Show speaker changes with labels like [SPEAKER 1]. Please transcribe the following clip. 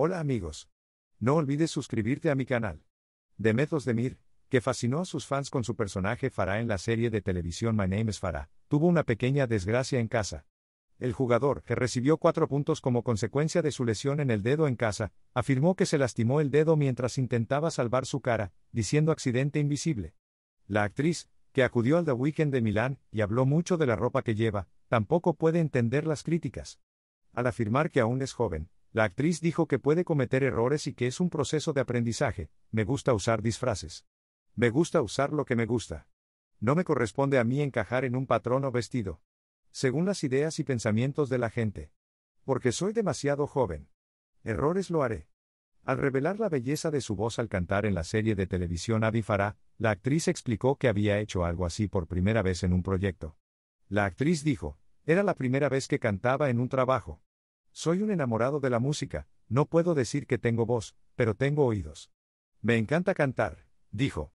[SPEAKER 1] Hola amigos. No olvides suscribirte a mi canal. de Demir, que fascinó a sus fans con su personaje Farah en la serie de televisión My Name is Farah, tuvo una pequeña desgracia en casa. El jugador, que recibió cuatro puntos como consecuencia de su lesión en el dedo en casa, afirmó que se lastimó el dedo mientras intentaba salvar su cara, diciendo accidente invisible. La actriz, que acudió al The Weekend de Milán y habló mucho de la ropa que lleva, tampoco puede entender las críticas. Al afirmar que aún es joven, la actriz dijo que puede cometer errores y que es un proceso de aprendizaje, me gusta usar disfraces. Me gusta usar lo que me gusta. No me corresponde a mí encajar en un patrón o vestido. Según las ideas y pensamientos de la gente. Porque soy demasiado joven. Errores lo haré. Al revelar la belleza de su voz al cantar en la serie de televisión Adi Farah, la actriz explicó que había hecho algo así por primera vez en un proyecto. La actriz dijo, era la primera vez que cantaba en un trabajo. Soy un enamorado de la música, no puedo decir que tengo voz, pero tengo oídos. Me encanta cantar, dijo.